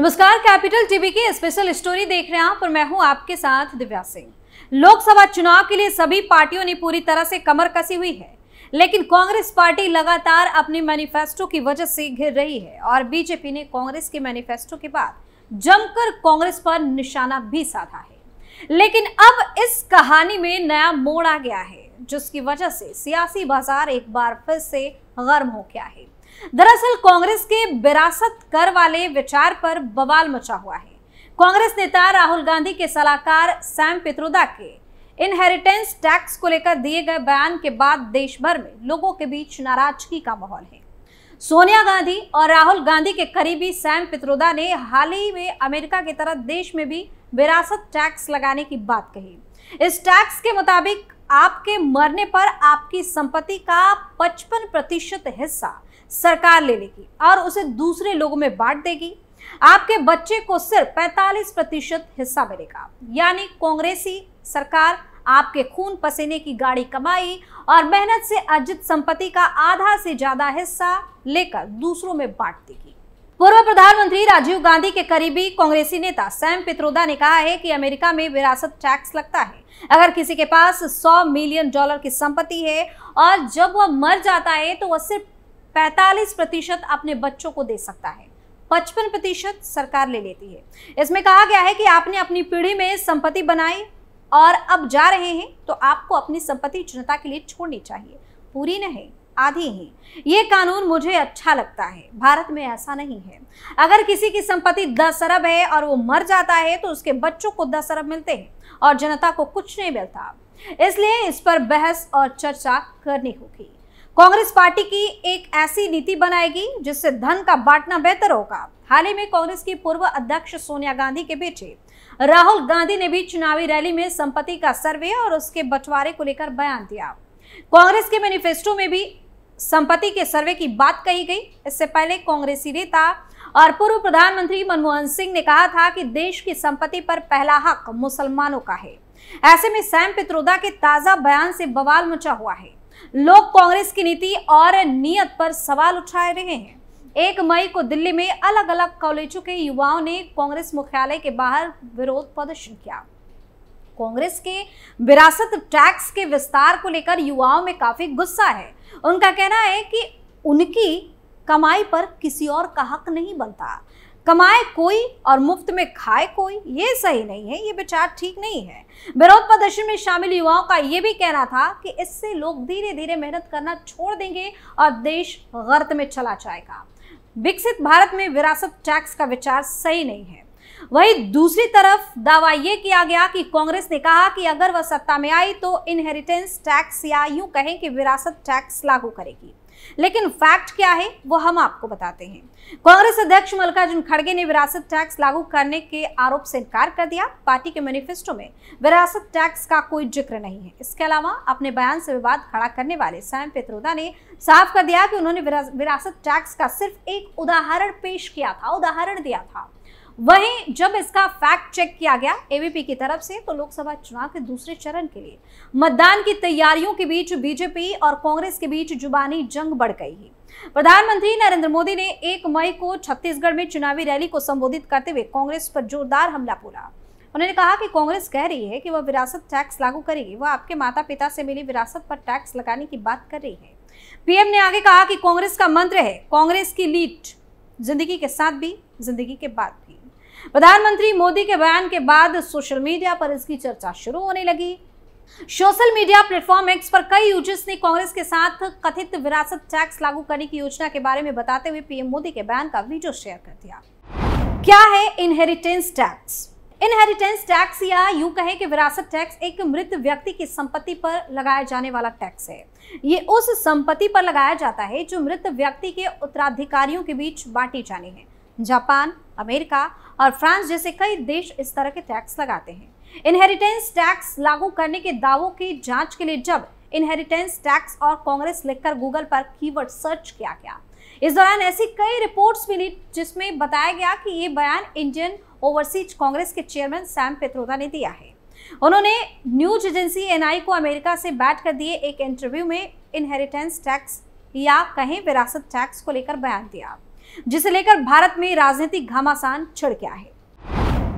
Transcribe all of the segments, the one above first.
नमस्कार Capital TV की story स्टोरी देख रहे हैं आप और मैं हूं आपके साथ दिव्या सिंह लोकसभा चुनाव के लिए सभी पार्टियों ने पूरी तरह से कमर कसी हुई है लेकिन कांग्रेस पार्टी लगातार अपने मैनिफेस्टो की वजह से घिर रही है और बीजेपी ने कांग्रेस के मैनिफेस्टो के बाद जमकर कांग्रेस पर निशाना भी साधा है लेकिन अब इस कहानी में नया मोड़ आ गया है जिसकी वजह से सियासी बाजार एक बार फिर से गर्म हो गया है दरअसल कांग्रेस के विरासत कर वाले विचार पर बवाल मचा हुआ है कांग्रेस नेता राहुल गांधी के सलाहकार सैम पित्रोदा के इनहेरिटेंस टैक्स को लेकर दिए गए बयान के बाद देश भर में लोगों के बीच नाराजगी का माहौल है सोनिया गांधी और राहुल गांधी के करीबी सैम पित्रोदा ने हाल ही में अमेरिका की तरह देश में भी विरासत टैक्स लगाने की बात कही इस टैक्स के मुताबिक आपके मरने पर आपकी संपत्ति का 55 प्रतिशत हिस्सा सरकार ले लेगी और उसे दूसरे लोगों में बांट देगी आपके बच्चे को सिर्फ 45 प्रतिशत हिस्सा मिलेगा यानी कांग्रेसी सरकार आपके खून पसीने की गाड़ी कमाई और मेहनत से अर्जित संपत्ति का आधा से ज्यादा हिस्सा लेकर दूसरों में बांट देगी पूर्व प्रधानमंत्री राजीव गांधी के करीबी कांग्रेसी नेता सैम पित्रोदा ने कहा है कि अमेरिका में विरासत टैक्स लगता है अगर किसी के पास 100 मिलियन डॉलर की संपत्ति है और जब वह मर जाता है तो वह सिर्फ 45 प्रतिशत अपने बच्चों को दे सकता है पचपन प्रतिशत सरकार ले लेती है इसमें कहा गया है कि आपने अपनी पीढ़ी में संपत्ति बनाई और अब जा रहे हैं तो आपको अपनी संपत्ति जनता के लिए छोड़नी चाहिए पूरी नहीं आधी ही ये कानून मुझे अच्छा लगता है भारत में ऐसा नहीं है अगर किसी की संपत्ति दस अरब है और वो मर जाता है तो उसके बच्चों को दस अरब मिलते हैं और जनता को कुछ नहीं मिलता इसलिए इस पर बहस और चर्चा करनी होगी कांग्रेस पार्टी की एक ऐसी नीति बनाएगी जिससे धन का बांटना बेहतर होगा हाल ही में कांग्रेस की पूर्व अध्यक्ष सोनिया गांधी के बेटे राहुल गांधी ने भी चुनावी रैली में संपत्ति का सर्वे और उसके बंटवारे को लेकर बयान दिया कांग्रेस के मैनिफेस्टो में भी संपत्ति के सर्वे की बात कही गई इससे पहले कांग्रेसी नेता और पूर्व प्रधानमंत्री मनमोहन सिंह ने कहा था कि देश की संपत्ति पर पहला हक मुसलमानों का है ऐसे में सैम पित्रोदा के ताजा बयान से बवाल मचा हुआ है लोग कांग्रेस की नीति और नियत पर सवाल उठा रहे हैं एक मई को दिल्ली में अलग अलग कॉलेजों के युवाओं ने कांग्रेस मुख्यालय के बाहर विरोध प्रदर्शन किया कांग्रेस के विरासत टैक्स के विस्तार को लेकर युवाओं में काफी गुस्सा है उनका कहना है कि उनकी कमाई पर किसी और का हक नहीं बनता कमाए कोई और मुफ्त में खाए कोई ये सही नहीं है ये विचार ठीक नहीं है विरोध प्रदर्शन में शामिल युवाओं का ये भी कहना था कि इससे लोग धीरे धीरे मेहनत करना छोड़ देंगे और देश गर्त में चला जाएगा विकसित भारत में विरासत टैक्स का विचार सही नहीं है वहीं दूसरी तरफ दावा यह किया गया कि कांग्रेस ने कहा कि अगर वह सत्ता में आई तो इनहेरिटेंस टैक्स या यूं कहें कि विरासत टैक्स लागू करेगी लेकिन फैक्ट क्या है वो हम आपको बताते हैं कांग्रेस अध्यक्ष मल्लिकार्जुन खड़गे ने विरासत टैक्स लागू करने के आरोप से इनकार कर दिया पार्टी के मैनिफेस्टो में विरासत टैक्स का कोई जिक्र नहीं है इसके अलावा अपने बयान से विवाद खड़ा करने वाले सैम पित्रोदा ने साफ कर दिया कि उन्होंने विरासत टैक्स का सिर्फ एक उदाहरण पेश किया था उदाहरण दिया था वहीं जब इसका फैक्ट चेक किया गया एवीपी की तरफ से तो लोकसभा चुनाव के दूसरे चरण के लिए मतदान की तैयारियों के बीच बीजेपी और कांग्रेस के बीच जुबानी जंग बढ़ गई है प्रधानमंत्री नरेंद्र मोदी ने 1 मई को छत्तीसगढ़ में चुनावी रैली को संबोधित करते हुए कांग्रेस पर जोरदार हमला बोला उन्होंने कहा कि कांग्रेस कह रही है कि वह विरासत टैक्स लागू करेगी वह आपके माता पिता से मिली विरासत पर टैक्स लगाने की बात कर रही है पीएम ने आगे कहा कि कांग्रेस का मंत्र है कांग्रेस की लीड जिंदगी के साथ भी जिंदगी के बाद भी प्रधानमंत्री मोदी के बयान के बाद सोशल मीडिया पर इसकी चर्चा शुरू होने लगी सोशल मीडिया प्लेटफॉर्म एक्स पर कई यूजर्स ने कांग्रेस के साथ कथित विरासत टैक्स लागू करने की योजना के बारे में बताते हुए पीएम मोदी के बयान का वीडियो शेयर कर दिया क्या है इनहेरिटेंस टैक्स इनहेरिटेंस टैक्स या यूं कहें कि विरासत टैक्स एक मृत व्यक्ति की संपत्ति पर लगाया जाने वाला टैक्स है ये उस संपत्ति पर लगाया जाता है जो मृत व्यक्ति के उत्तराधिकारियों के बीच बांटी जानी है जापान अमेरिका और फ्रांस जैसे कई देश इस तरह के टैक्स लगाते हैं इनहेरिटेंस टैक्स लागू करने के दावों की जांच के लिए जब इनहेरिटेंस टैक्स और कांग्रेस लिखकर गूगल पर कीवर्ड सर्च किया गया इस दौरान ऐसी कई रिपोर्ट्स मिली जिसमें बताया गया कि ये बयान इंडियन ओवरसीज कांग्रेस के चेयरमैन सैम पेत्रोदा ने दिया है उन्होंने न्यूज एजेंसी एनआई को अमेरिका से बैठ कर दिए एक इंटरव्यू में इनहेरिटेंस टैक्स या कहें विरासत टैक्स को लेकर बयान दिया जिसे लेकर भारत में राजनीतिक घमासान छिड़ गया है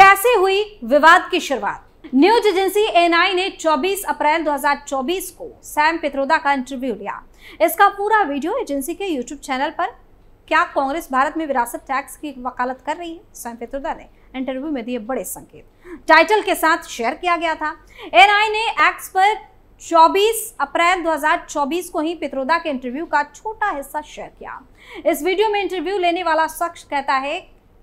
कैसे हुई विवाद की शुरुआत न्यूज एजेंसी एनआई ने 24 अप्रैल 2024 को सैम पित्रोदा का इंटरव्यू लिया इसका पूरा वीडियो एजेंसी के यूट्यूब चैनल पर क्या कांग्रेस भारत में विरासत टैक्स की वकालत कर रही है सैम पित्रोदा ने इंटरव्यू में दिए बड़े संकेत टाइटल के साथ शेयर किया गया था एनआई ने एक्स पर 24 अप्रैल 2024 को ही पित्रोदा के इंटरव्यू का छोटा हिस्सा शेयर किया इस वीडियो में इंटरव्यू लेने वाला शख्स कहता है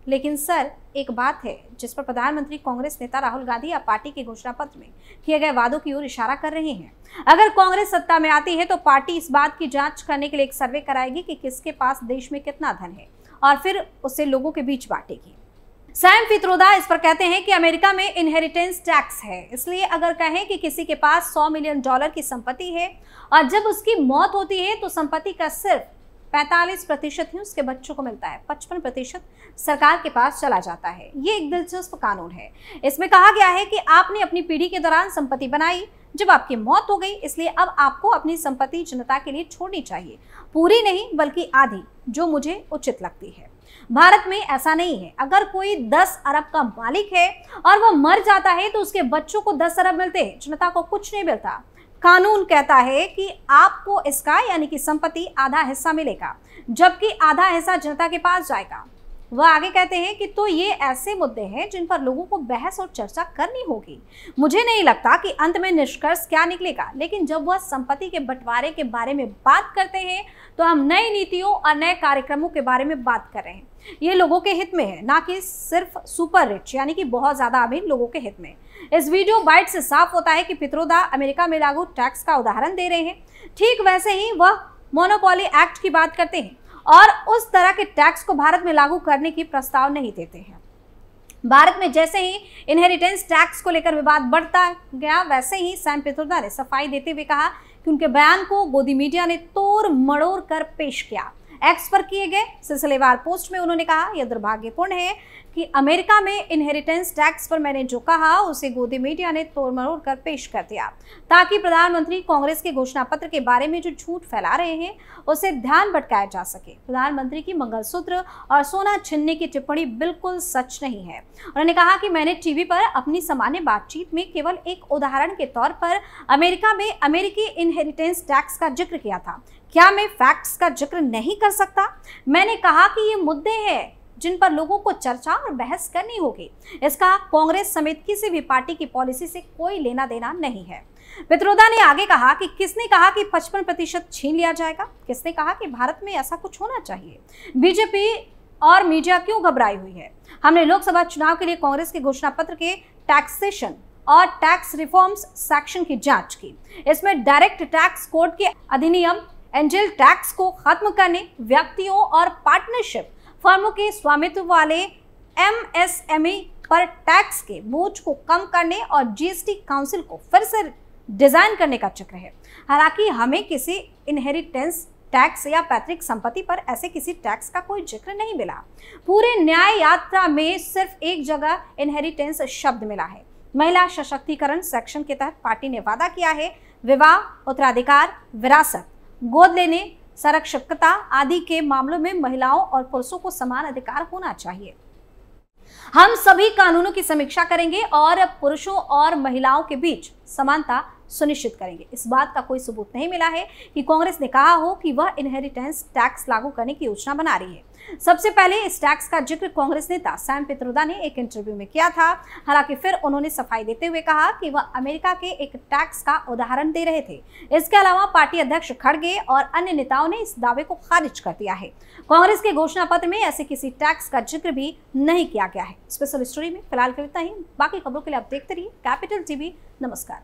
लेकिन सर एक बात है जिस पर प्रधानमंत्री कांग्रेस नेता राहुल गांधी या पार्टी के घोषणा पत्र में किए गए वादों की ओर इशारा कर रहे हैं अगर कांग्रेस सत्ता में आती है तो पार्टी इस बात की जांच करने के लिए एक सर्वे कराएगी कि किसके पास देश में कितना धन है और फिर उसे लोगों के बीच बांटेगी सैम फित्रोदा इस पर कहते हैं कि अमेरिका में इनहेरिटेंस टैक्स है इसलिए अगर कहें कि किसी के पास 100 मिलियन डॉलर की संपत्ति है और जब उसकी मौत होती है तो संपत्ति का सिर्फ 45 प्रतिशत ही उसके बच्चों को मिलता है 55 प्रतिशत सरकार के पास चला जाता है ये एक दिलचस्प कानून है इसमें कहा गया है कि आपने अपनी पीढ़ी के दौरान संपत्ति बनाई जब आपकी मौत हो गई इसलिए अब आपको अपनी संपत्ति जनता के लिए छोड़नी चाहिए पूरी नहीं बल्कि आधी जो मुझे उचित लगती है भारत में ऐसा नहीं है अगर कोई 10 अरब का मालिक है और वह मर जाता है तो उसके बच्चों को 10 अरब मिलते हैं जनता को कुछ नहीं मिलता कानून कहता है कि आपको इसका यानी कि संपत्ति आधा हिस्सा मिलेगा जबकि आधा हिस्सा जनता के पास जाएगा वह आगे कहते हैं कि तो ये ऐसे मुद्दे हैं जिन पर लोगों को बहस और चर्चा करनी होगी मुझे नहीं लगता कि अंत में निष्कर्ष क्या निकलेगा लेकिन जब वह संपत्ति के बंटवारे के बारे में बात करते हैं तो हम नई नीतियों और नए कार्यक्रमों के बारे में बात कर रहे हैं ये लोगों के हित में है ना कि सिर्फ सुपर रिच यानी कि बहुत ज़्यादा अमीर लोगों के हित में इस वीडियो बाइट से साफ होता है कि पित्रोदा अमेरिका में लागू टैक्स का उदाहरण दे रहे हैं ठीक वैसे ही वह मोनोपोली एक्ट की बात करते हैं और उस तरह के टैक्स को भारत में लागू करने की प्रस्ताव नहीं देते हैं भारत में जैसे ही इनहेरिटेंस टैक्स को लेकर विवाद बढ़ता गया वैसे ही सैम पित्रोदा ने सफाई देते हुए कहा कि उनके बयान को गोदी मीडिया ने तोड़ मड़ोड़ कर पेश किया एक्स पर किए गए सिलसिलेवार पोस्ट में उन्होंने कहा यह दुर्भाग्यपूर्ण है कि अमेरिका में इनहेरिटेंस टैक्स पर मैंने जो कहा उसे गोदी मीडिया ने तोड़ मरोड़ कर पेश कर दिया ताकि प्रधानमंत्री कांग्रेस के घोषणा पत्र के बारे में जो झूठ फैला रहे हैं उसे ध्यान भटकाया जा सके प्रधानमंत्री की मंगलसूत्र और सोना छीनने की टिप्पणी बिल्कुल सच नहीं है उन्होंने कहा कि मैंने टीवी पर अपनी सामान्य बातचीत में केवल एक उदाहरण के तौर पर अमेरिका में अमेरिकी इनहेरिटेंस टैक्स का जिक्र किया था क्या मैं फैक्ट्स का जिक्र नहीं कर सकता मैंने कहा कि ये मुद्दे हैं जिन पर लोगों को चर्चा और बहस करनी होगी इसका कांग्रेस समेत किसी भी पार्टी की पॉलिसी से कोई लेना देना नहीं है पित्रोदा ने आगे कहा कि किसने कहा कि 55 प्रतिशत छीन लिया जाएगा किसने कहा कि भारत में ऐसा कुछ होना चाहिए बीजेपी और मीडिया क्यों घबराई हुई है हमने लोकसभा चुनाव के लिए कांग्रेस के घोषणा पत्र के टैक्सेशन और टैक्स रिफॉर्म्स सेक्शन की जांच की इसमें डायरेक्ट टैक्स कोड के अधिनियम एंजल टैक्स को खत्म करने व्यक्तियों और पार्टनरशिप फर्मों के स्वामित्व वाले एमएसएमई e पर टैक्स के बोझ को कम करने और जीएसटी काउंसिल को फिर से डिजाइन करने का चक्र है हालांकि हमें किसी इनहेरिटेंस टैक्स या पैतृक संपत्ति पर ऐसे किसी टैक्स का कोई जिक्र नहीं मिला पूरे न्याय यात्रा में सिर्फ एक जगह इनहेरिटेंस शब्द मिला है महिला सशक्तिकरण सेक्शन के तहत पार्टी ने वादा किया है विवाह उत्तराधिकार विरासत गोद लेने संरक्षकता आदि के मामलों में महिलाओं और पुरुषों को समान अधिकार होना चाहिए हम सभी कानूनों की समीक्षा करेंगे और पुरुषों और महिलाओं के बीच समानता सुनिश्चित करेंगे इस बात का कोई सबूत नहीं मिला है कि कांग्रेस ने कहा हो कि वह इनहेरिटेंस टैक्स लागू करने की योजना बना रही है सबसे पहले इस टैक्स का जिक्र कांग्रेस नेता सैम पित्रोदा ने एक इंटरव्यू में किया था हालांकि फिर उन्होंने सफाई देते हुए कहा कि वह अमेरिका के एक टैक्स का उदाहरण दे रहे थे इसके अलावा पार्टी अध्यक्ष खड़गे और अन्य नेताओं ने इस दावे को खारिज कर दिया है कांग्रेस के घोषणा पत्र में ऐसे किसी टैक्स का जिक्र भी नहीं किया गया है स्पेशल स्टोरी में फिलहाल कविता ही बाकी खबरों के लिए आप देखते रहिए कैपिटल टीवी नमस्कार